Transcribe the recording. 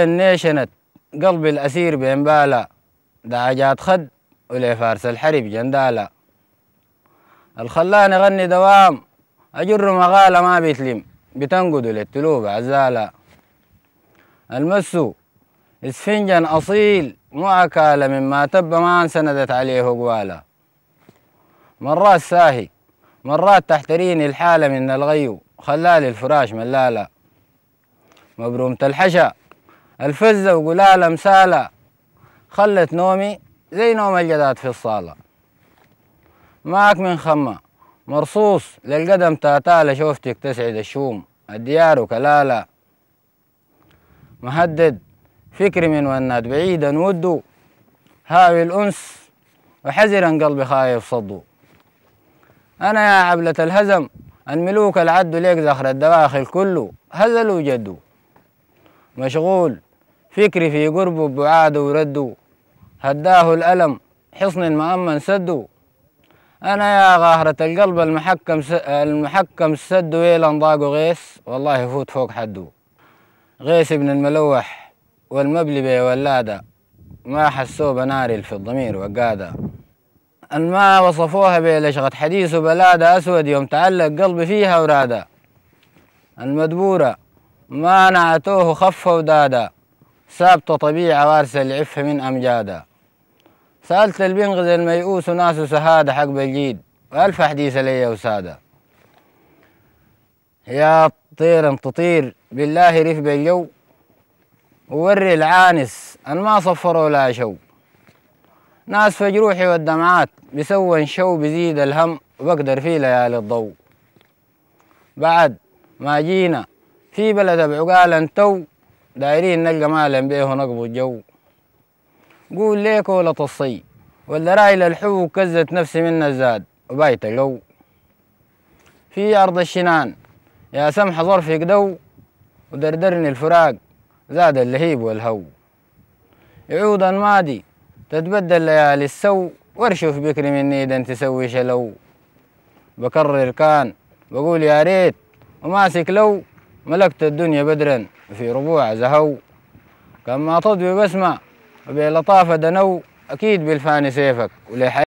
النيشنت قلب الأسير بإنبالة دعاجات خد فارس الحرب جندالا الخلاني غني دوام أجر مغالة ما بيتلم بتنقدوا للتلوب عزالة المسو اسفنجا أصيل معكالة مما تب ما انسندت عليه قوالة مرات ساهي مرات تحتريني الحالة من الغيو خلال الفراش ملالة مبرومة الحشا الفزة وقلالة مسالة خلت نومي زي نوم الجداد في الصالة معك من خمة مرصوص للقدم تاتالة شوفتك تسعد الشوم الديار وكلالة مهدد فكري من وناد بعيدا ودو هاوي الأنس وحزرا قلبي خايف صدو أنا يا عبلة الهزم الملوك العد ليك زخر الدواخل كله هزلوا جدو مشغول فكري في قرب بعاد وردو هداه الألم حصن المأمن سدو أنا يا غاهرة القلب المحكم س... المحكم سدوا إلى انضاقوا غيس والله يفوت فوق حدو غيس ابن الملوح والمبلبة ولادة ما حسوه بناري في الضمير وقادة الما وصفوها بلشغة حديث وبلادة أسود يوم تعلق قلبي فيها ورادة المدبورة ما نعتوه خف ودادة سابت طبيعة وارثة العفة من أمجادها سألت البنغز الميؤوس ناس سهادة حق بالجيد وألف حديث لي وسادة يا طير تطير بالله رفق بالجو ووري العانس أن ما صفروا لا شو ناس فجروحي والدمعات بسوى شو بزيد الهم وبقدر في ليالي الضو بعد ما جينا في بلد بعقال تو دايرين نلقى مالهم بيه ونقبوا جو قول ليك ولا تصي ولا رايل الحو كزت نفسي من الزاد وبايت الجو في أرض الشنان يا سمح ظرفي قدو ودردرني الفراق زاد اللهيب والهو يعود الماضي تتبدل ليالي السو وارشوف بكري من اذا تسوي شلو بكرر كان بقول يا ريت وماسك لو ملكت الدنيا بدرا في ربوع زهو كما تضوي بسمة بلطافة دنو أكيد بالفاني سيفك